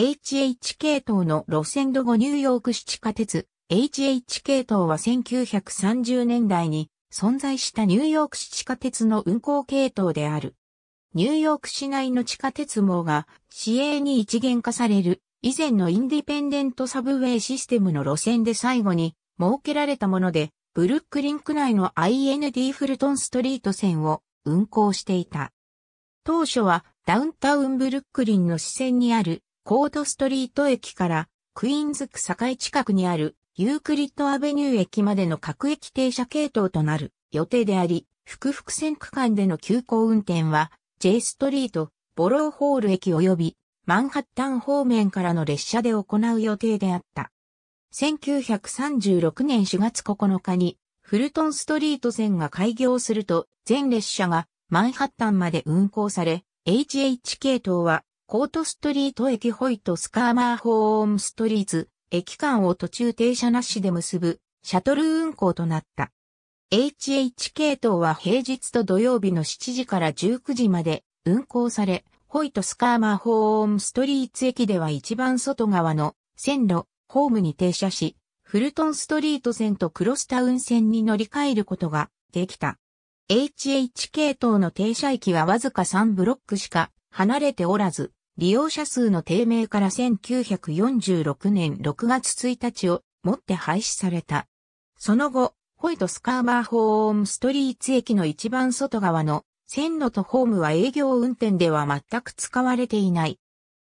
HH 系統の路線度後ニューヨーク市地下鉄 HH 系統は1930年代に存在したニューヨーク市地下鉄の運行系統である。ニューヨーク市内の地下鉄網が市営に一元化される以前のインディペンデントサブウェイシステムの路線で最後に設けられたもので、ブルックリン区内の IND フルトンストリート線を運行していた。当初はダウンタウンブルックリンの支線にあるコートストリート駅からクイーンズ区境近くにあるユークリッドアベニュー駅までの各駅停車系統となる予定であり、複々線区間での急行運転は J ストリート、ボローホール駅及びマンハッタン方面からの列車で行う予定であった。1936年4月9日にフルトンストリート線が開業すると全列車がマンハッタンまで運行され、HH 系統はコートストリート駅ホイトスカーマーホームストリーズ、駅間を途中停車なしで結ぶ、シャトル運行となった。HH 系統は平日と土曜日の7時から19時まで運行され、ホイトスカーマーホームストリーツ駅では一番外側の線路、ホームに停車し、フルトンストリート線とクロスタウン線に乗り換えることができた。HH 系統の停車駅はわずか3ブロックしか離れておらず、利用者数の低迷から1946年6月1日をもって廃止された。その後、ホイトスカーバーホームストリーツ駅の一番外側の線路とホームは営業運転では全く使われていない。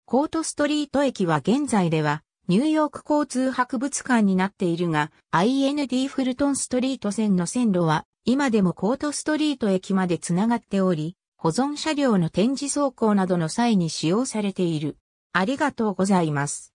コートストリート駅は現在ではニューヨーク交通博物館になっているが IND フルトンストリート線の線路は今でもコートストリート駅までつながっており、保存車両の展示走行などの際に使用されている。ありがとうございます。